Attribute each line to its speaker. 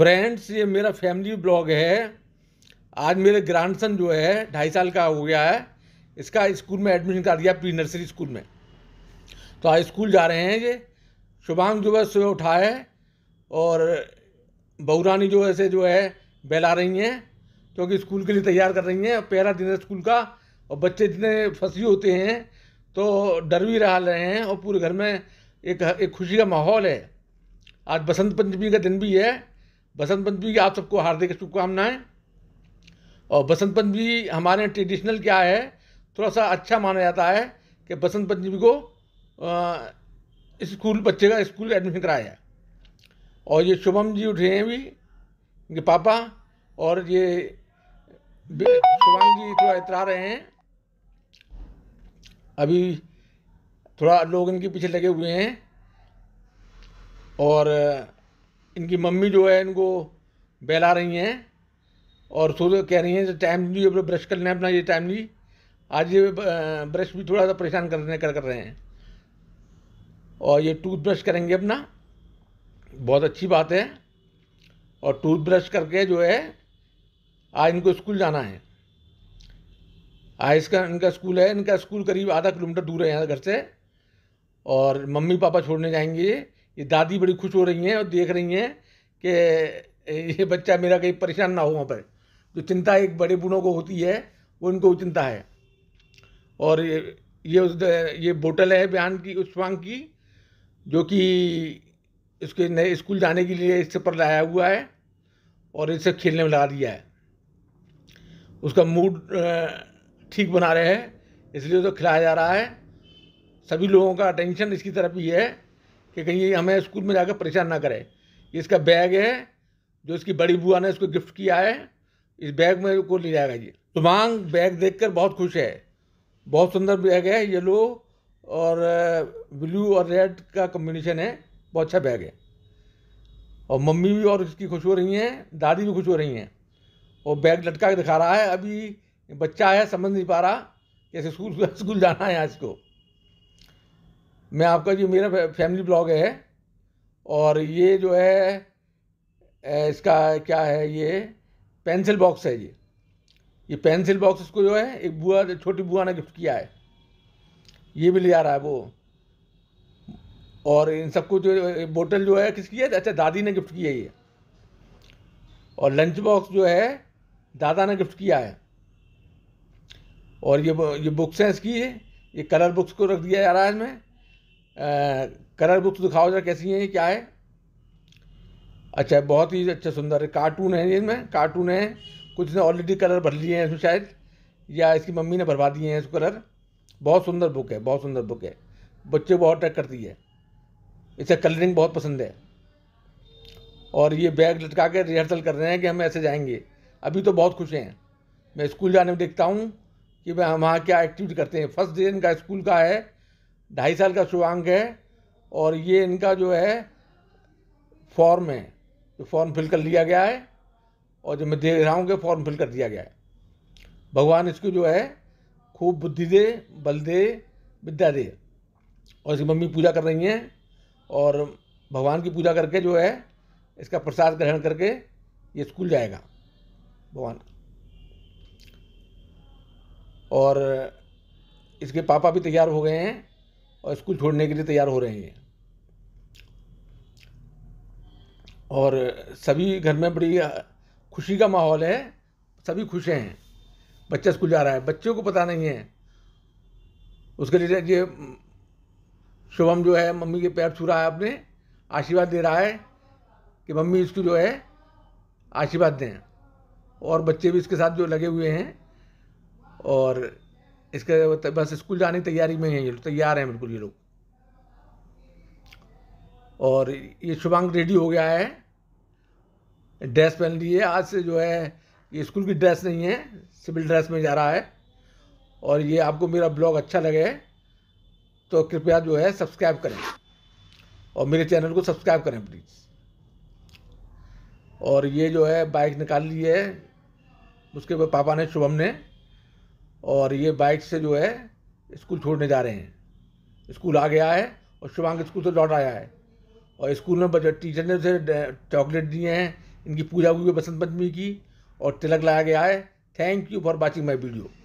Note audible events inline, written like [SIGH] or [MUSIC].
Speaker 1: friends ये मेरा family blog है आज मेरे ग्रांडसन जो है ढाई साल का हो गया है इसका स्कूल में एडमिशन कर दिया प्री नर्सरी स्कूल में तो आज स्कूल जा रहे हैं ये शुभांग जो है सुबह उठा है और बहुरानी जो है से जो है बहला रही हैं क्योंकि तो स्कूल के लिए तैयार कर रही हैं पहला दिन है स्कूल का और बच्चे जितने फंसी होते हैं तो डर भी रहा रहे हैं और पूरे घर में एक एक खुशी का माहौल है आज बसंत पंचमी का दिन भी है बसंत पंचमी की आप सबको हार्दिक शुभकामनाएं और बसंत पंचमी हमारे ट्रेडिशनल क्या है थोड़ा सा अच्छा माना जाता है कि बसंत पंचमी को स्कूल बच्चे का स्कूल एडमिशन कराया और ये शुभम जी उठे हैं भी इनके पापा और ये शुभम जी थोड़ा इतरा रहे हैं अभी थोड़ा लोग इनके पीछे लगे हुए हैं और इनकी मम्मी जो है इनको बहला रही हैं और सो कह रही हैं टाइम ली अपना ब्रश कर लें अपना ये टाइम ली आज ये ब्रश भी थोड़ा सा परेशान रहे कर कर रहे हैं और ये टूथ ब्रश करेंगे अपना बहुत अच्छी बात है और टूथ ब्रश करके जो है आज इनको स्कूल जाना है आज इसका इनका स्कूल है इनका स्कूल करीब आधा किलोमीटर दूर है यहाँ घर से और मम्मी पापा छोड़ने जाएंगे ये दादी बड़ी खुश हो रही हैं और देख रही हैं कि ये बच्चा मेरा कहीं परेशान ना हो वहाँ पर जो चिंता एक बड़े बूढ़ों को होती है वो इनको चिंता है और ये ये उस ये बोटल है बयान की उस्वांग की जो कि इसके नए स्कूल जाने के लिए इससे पर लाया हुआ है और इससे खेलने में लगा दिया है उसका मूड ठीक बना रहे हैं इसलिए उसको खिलाया जा रहा है सभी लोगों का अटेंशन इसकी तरफ ही है कि कहीं ये हमें स्कूल में जाकर परेशान ना करे ये इसका बैग है जो इसकी बड़ी बुआ ने इसको गिफ्ट किया है इस बैग में को ले जाएगा ये तुमांग तो बैग देखकर बहुत खुश है बहुत सुंदर बैग है येलो और ब्लू और रेड का कम्बिनेशन है बहुत अच्छा बैग है और मम्मी भी और इसकी खुश हो रही हैं दादी भी खुश हो रही हैं और बैग लटका के दिखा रहा है अभी बच्चा है समझ नहीं पा रहा कैसे स्कूल [LAUGHS] स्कूल जाना है आज को मैं आपका जो मेरा फैमिली ब्लॉग है और ये जो है इसका क्या है ये पेंसिल बॉक्स है ये ये पेंसिल बॉक्स इसको जो है एक बुआ छोटी बुआ ने गिफ्ट किया है ये भी ले जा रहा है वो और इन सबको जो बोतल जो है किसकी है अच्छा दादी ने गिफ्ट किया है ये और लंच बॉक्स जो है दादा ने गिफ्ट किया है और ये ये बुक्स हैं इसकी ये कलर बुक्स को रख दिया जा रहा है इसमें कलर बुक्स तो दिखाओ जरा कैसी हैं क्या है अच्छा बहुत ही अच्छा सुंदर है कार्टून है इनमें कार्टून है कुछ ने ऑलरेडी कलर भर लिए हैं इसमें शायद या इसकी मम्मी ने भरवा दिए हैं इसको कलर बहुत सुंदर बुक है बहुत सुंदर बुक है बच्चे बहुत अट्रैक्ट करती है इसे कलरिंग बहुत पसंद है और ये बैग लटका के रिहर्सल कर रहे हैं कि हम ऐसे जाएंगे अभी तो बहुत खुश हैं मैं स्कूल जाने में देखता हूँ कि मैं हम वहाँ क्या एक्टिविटी करते हैं फर्स्ट डे इनका स्कूल का है ढाई साल का शुभांक है और ये इनका जो है फॉर्म है जो फॉर्म फिल कर लिया गया है और जो मैं देख रहा हूँ कि फॉर्म फिल कर दिया गया है भगवान इसको जो है खूब बुद्धि दे बल दे विद्या दे और इसकी मम्मी पूजा कर रही हैं और भगवान की पूजा करके जो है इसका प्रसाद ग्रहण करके ये स्कूल जाएगा भगवान और इसके पापा भी तैयार हो गए हैं और स्कूल छोड़ने के लिए तैयार हो रहे हैं और सभी घर में बड़ी खुशी का माहौल है सभी खुश हैं बच्चा स्कूल जा रहा है बच्चों को पता नहीं है उसके लिए ये शुभम जो है मम्मी के पैर छू रहा है अपने आशीर्वाद दे रहा है कि मम्मी इसको जो है आशीर्वाद दें और बच्चे भी इसके साथ जो लगे हुए हैं और इसके बस स्कूल जाने की तैयारी में है ये लोग तैयार हैं बिल्कुल ये लोग और ये शुभांग रेडी हो गया है ड्रेस पहन ली है आज से जो है ये स्कूल की ड्रेस नहीं है सिविल ड्रेस में जा रहा है और ये आपको मेरा ब्लॉग अच्छा लगे तो कृपया जो है सब्सक्राइब करें और मेरे चैनल को सब्सक्राइब करें प्लीज़ और ये जो है बाइक निकाल ली है उसके बाद पापा ने शुभम ने और ये बाइक से जो है स्कूल छोड़ने जा रहे हैं स्कूल आ गया है और शुभांग स्कूल से लौट आया है और स्कूल में बच्चे टीचर ने उसे चॉकलेट दिए हैं इनकी पूजा हुई है बसंत पंचमी की और तिलक लाया गया है thank you for watching my video